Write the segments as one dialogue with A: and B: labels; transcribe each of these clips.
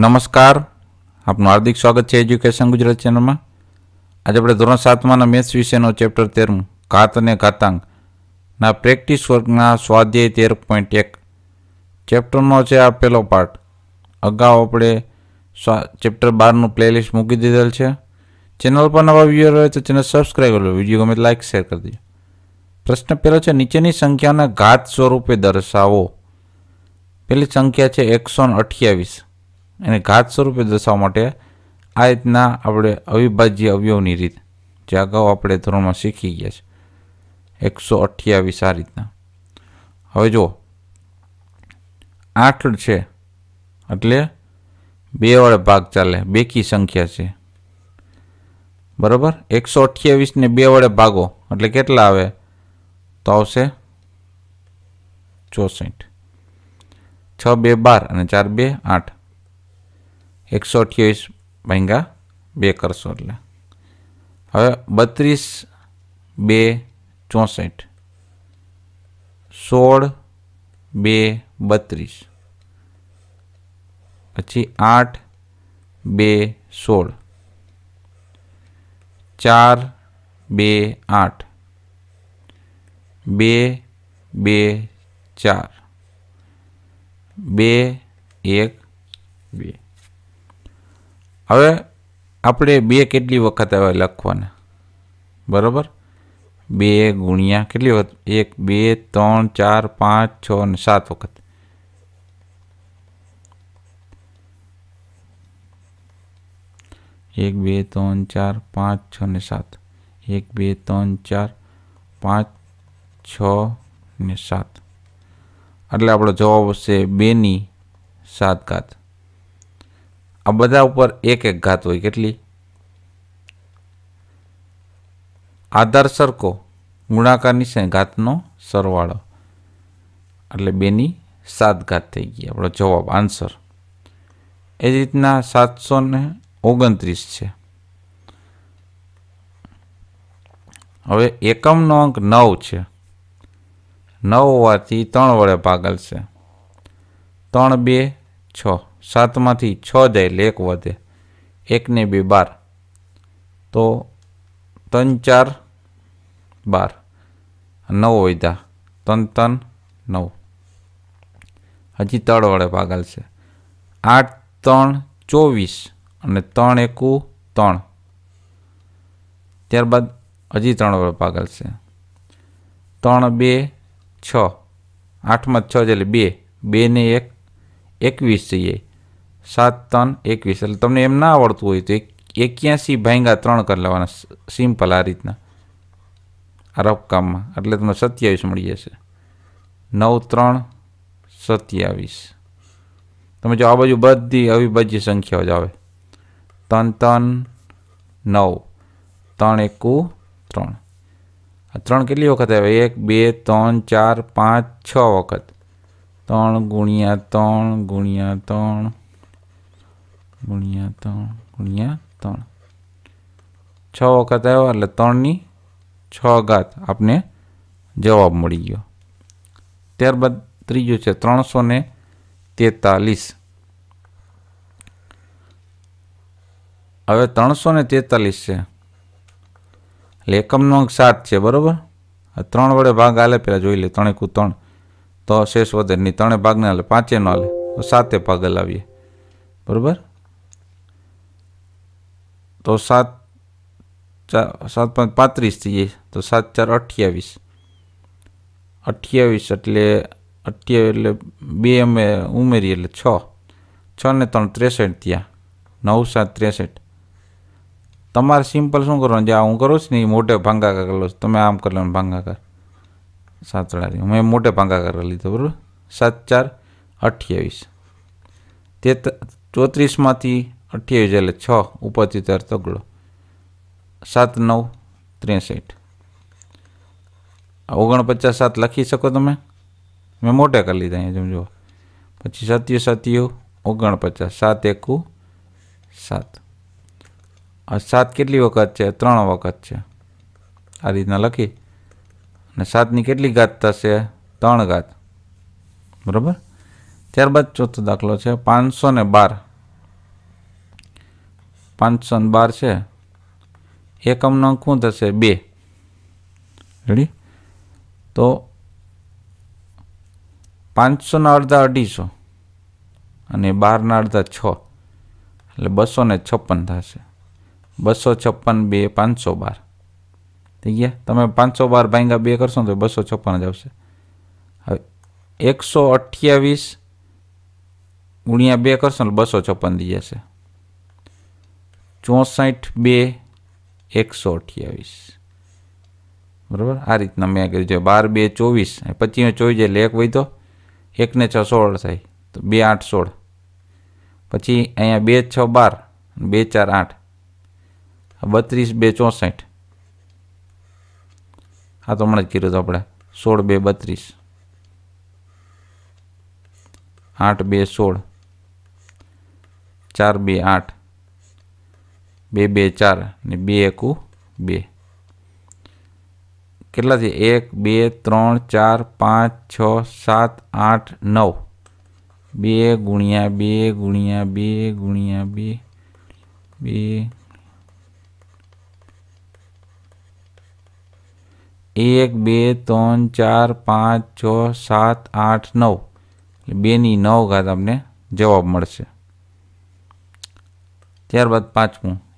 A: નમસ્કાર આપનું હાર્દિક સ્વાગત છે એજ્યુકેશન ગુજરાત ચેનલમાં આજે આપણે ધોરણ સાતમાના મેથ્સ વિશેનો ચેપ્ટર તેરમું ઘાત અને ઘાતાંકના પ્રેક્ટિસ વર્ગના સ્વાધ્યાય તેર પોઈન્ટ એક ચેપ્ટરનો છે આ પહેલો પાર્ટ અગાઉ આપણે ચેપ્ટર બારનું પ્લેલિસ્ટ મૂકી દીધેલ છે ચેનલ પર નવા વ્યૂઅર હોય તો ચેનલ સબસ્ક્રાઈબ કરો વિડીયો ગમે લાઇક શેર કરી દીજો પ્રશ્ન પહેલો છે નીચેની સંખ્યાના ઘાત સ્વરૂપે દર્શાવો પહેલી સંખ્યા છે એકસો અઠ્યાવીસ એને ઘાત સ્વરૂપે દર્શાવવા માટે આ રીતના આપણે અવિભાજ્ય અવયવની રીત જે અગાઉ આપણે ધોરણમાં શીખી ગયા છે એકસો અઠ્યાવીસ આ રીતના હવે જુઓ આઠ છે એટલે બે વડે ભાગ ચાલે બેકી સંખ્યા છે બરાબર એકસો અઠ્યાવીસને બે વડે ભાગો એટલે કેટલા આવે તો આવશે ચોસઠ છ બે બાર અને ચાર બે આઠ એકસો અઠ્યાવીસ ભાંગા બે કરશો એટલે હવે બત્રીસ બે ચોસઠ સોળ બે બત્રીસ પછી આઠ બે સોળ ચાર બે આઠ બે બે ચાર બે એક બે અરે આપણે બે કેટલી વખત આવે લખવાના બરોબર 2 * કેટલી વખત 1 2 3 4 5 6 અને 7 વખત 1 2 3 4 5 6 અને 7 1 2 3 4 5 6 અને 7 એટલે આપણો જવાબ હશે 2 ની 7 ગાત આ બધા ઉપર એક એક ઘાત હોય કેટલી આધાર સરકો ગુણાકારની છે ઘાતનો સરવાળો એટલે બેની સાત ઘાત થઈ ગઈ આપણો જવાબ આન્સર એ જ રીતના સાતસો ને ઓગણત્રીસ છે હવે એકમનો અંક નવ છે નવ હોવાથી ત્રણ વડે છે ત્રણ બે છ સાતમાંથી છ જાય એટલે એક વધે એકને બે બાર તો ત્રણ ચાર બાર નવ વધ્યા ત્રણ ત્રણ નવ હજી તળ વડે પાગલ છે આઠ ત્રણ ચોવીસ અને ત્રણ એકુ ત્રણ ત્યારબાદ હજી ત્રણ વડે પાગલ છે ત્રણ બે છ આઠમાં છ જેટલે બે બે ને એક એકવીસ જઈએ 7 3 21 એટલે તમે એમ ના આવડતું હોય તો 81 ભાગા 3 કરી લેવાના સિમ્પલ આ રીતના આરવ કામ એટલે તમારું 27 મળી જશે 9 3 27 તમને જો આ બાજુ બધી અવિભાજ્ય સંખ્યાઓ જ આવે 3 3 9 3 * 1 = 3 આ 3 કેટલી વખત આવે 1 2 3 4 5 6 વખત 3 * 3 * 3 ગુણ્યા ત્રણ ગુણ્યા ત્રણ છ વખત આવ્યો એટલે ત્રણની છ ઘાત આપને જવાબ મળી ગયો ત્યારબાદ ત્રીજો છે ત્રણસો ને તેતાલીસ હવે ત્રણસો ને તેતાલીસ છે એટલે એકમનો અંક સાત છે બરાબર ત્રણ વડે ભાગ હાલે પહેલાં જોઈ લે ત્રણેકું ત્રણ તો શેષ વધે નહીં ત્રણે ભાગને હાલે પાંચે ન હાલે તો સાતે ભાગ હલાવીએ બરાબર તો સાત ચાર સાત પાંચ પાંત્રીસ થઈ જાય તો સાત ચાર અઠ્યાવીસ અઠ્યાવીસ એટલે અઠ્યાવીસ એટલે બે અમે ઉમેરીએ એટલે છ છ ને ત્રણ ત્રેસઠ ત્યાં નવ સાત ત્રેસઠ તમારે સિમ્પલ શું કરવાનું જે આ હું કરું છું ને એ મોટે ભાંગાકાર કરેલો છું તમે આમ કરી લેવાનું ભાંગાકાર સાતડાથી મેં મોટે ભાંગાકાર કરી લીધો બરાબર સાત ચાર અઠ્યાવીસ તે ચોત્રીસમાંથી 28 6 उपचित उत्तर तगलो 79 63 49 7 લખી શકો તમે મે મોટે કરી દીધા અહીં જુઓ પછી 7 7 49 7 1 7 અને 7 કેટલી વખત છે 3 વખત છે આરી જના લખી અને 7 ની કેટલી घात થશે 3 घात બરોબર ત્યાર બાદ ચોથો દાખલો છે 512 પાંચસો ને બાર છે એકમનો અંક શું થશે બે રેડી તો પાંચસોના અડધા અઢીસો અને બારના અડધા છ એટલે બસો ને છપ્પન થશે બસો છપ્પન બે પાંચસો બાર થઈ ગયા તમે પાંચસો બાર ભાંગા બે કરશો તો બસો છપ્પન જ આવશે હવે એકસો અઠ્યાવીસ ગુણ્યા બે કરશો ને બસો છપ્પન થઈ જશે ચોસઠ બે એકસો અઠ્યાવીસ બરાબર આ રીતના મેં કર્યું છે બાર બે ચોવીસ પચીસ ચોવીસ એટલે એક વહી તો એકને છ સોળ થાય તો બે આઠ સોળ પછી અહીંયા બે છ બાર બે ચાર આઠ બત્રીસ બે ચોસઠ આ તો હમણાં જ કર્યું હતું આપણે સોળ બે બત્રીસ આઠ બે સોળ ચાર બે આઠ બે બે ચાર ને બે એકુ બે કેટલા છે એક બે ત્રણ ચાર પાંચ છ સાત આઠ નવ બે ગુણ્યા બે ગુણ્યા બે ગુણ્યા બે બે એક બે ત્રણ ચાર પાંચ છ સાત આઠ નવ એટલે બેની નવ ઘાત તમને જવાબ મળશે ત્યારબાદ પાંચમું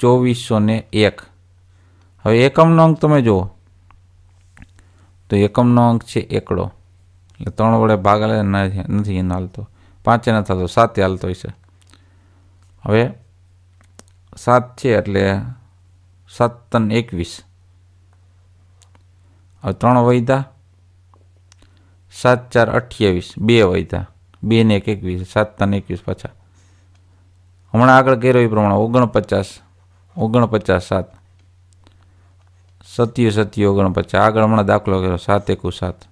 A: ચોવીસો ને એક હવે એકમનો અંક તમે જુઓ તો એકમનો અંક છે એકડો એટલે ત્રણ વડે ભાગાલે નથી એનો હાલતો પાંચે નથી હાલતો સાતે હાલતો હશે હવે સાત છે એટલે સાત તન એકવીસ હવે ત્રણ વૈધા સાત ચાર અઠ્યાવીસ બે વૈધા બે ને એક એકવીસ સાત તન એકવીસ પાછા હમણાં આગળ કર્યો એ પ્રમાણે ઓગણપચાસ 497 7749 घणना दाखलो 717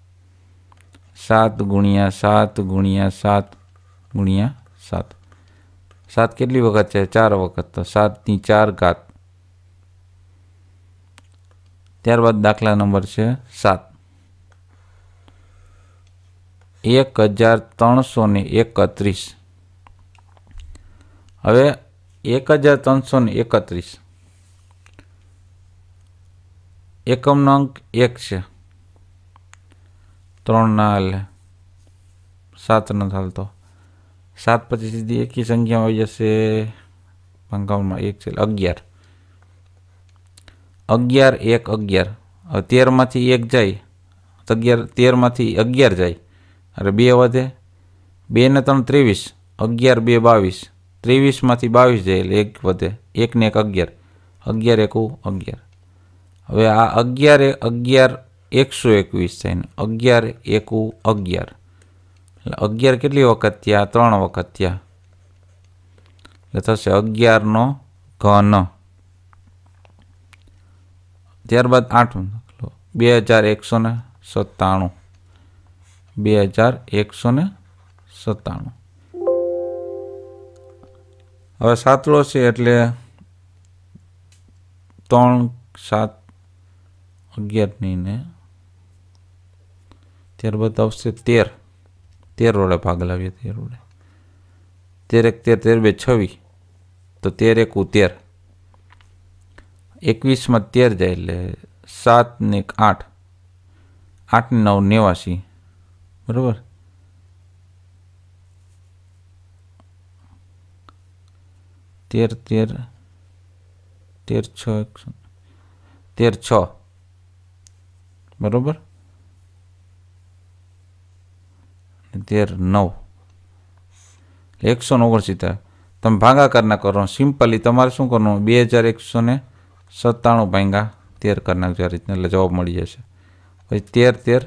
A: 7 * 7 * 7 * 7 7 કેટલી વખત છે 4 વખત તો 7 ની 4 घात ત્યારબાદ દાખલા નંબર છે 7 1331 હવે એક હજાર ત્રણસો ને એકત્રીસ એકમનો અંક એક છે ત્રણ ના હાલે સાત ન હાલતો સાત પચીસ સુધી એકી સંખ્યા આવી જશે પંચાવનમાં એક છે અગિયાર અગિયાર એક અગિયાર હવે તેરમાંથી એક જાય અગિયાર તેરમાંથી અગિયાર જાય અરે બે વધે બે ને ત્રણ ત્રેવીસ અગિયાર બે બાવીસ ત્રેવીસમાંથી બાવીસ જાય એક વધે એકને એક અગિયાર અગિયાર એકુ અગિયાર હવે આ અગિયાર અગિયાર એકસો એકવીસ થાય ને અગિયાર એકુ અગિયાર એટલે અગિયાર કેટલી વખત થયા ત્રણ વખત થયા એટલે થશે અગિયારનો ઘન ત્યારબાદ આઠમ બે હજાર એકસો ને સત્તાણું બે હજાર એકસો ને સત્તાણું હવે સાતળો છે એટલે ત્રણ સાત અગિયારની ને ત્યારબાદ આવશે તેર તેર વડે ભાગ લાવીએ તેર વડે તેર એક તેર તેર બે છવ્વીસ તો તેર એક તેર એકવીસમાં તેર જાય એટલે સાત ને એક આઠ આઠ નવ નેવાસી બરાબર તેર તેર તેર છ એકસો તેર છ બરોબર તેર નવ એકસો ઓગણસિત્તેર તમે ભાગાકાર ના કરો સિમ્પલી તમારે શું કરવાનું બે હજાર એકસો ને સત્તાણું ભાંગા તેર કરી નાખજો આ રીતના એટલે જવાબ મળી જશે પછી તેર તેર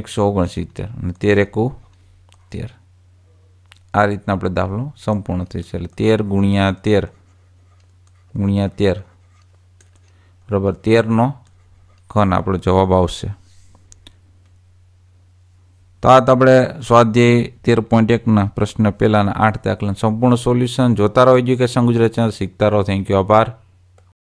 A: એકસો ઓગણસિત્તેર અને તેર એકું તેર આ રીતના આપણે દાખલો સંપૂર્ણ થઈ છે એટલે તેર ગુણ્યા તેર ગુણ્યા તેર બરાબર તેરનો ઘન આપણો જવાબ આવશે તો આ આપણે સ્વાધ્યાય તેર પોઈન્ટ એકના પ્રશ્ન પહેલાંના આઠ દાખલાનું સંપૂર્ણ સોલ્યુશન જોતા રહો એજ્યુકેશન ગુજરાત ચેનલ શીખતા રહો થેન્ક યુ આભાર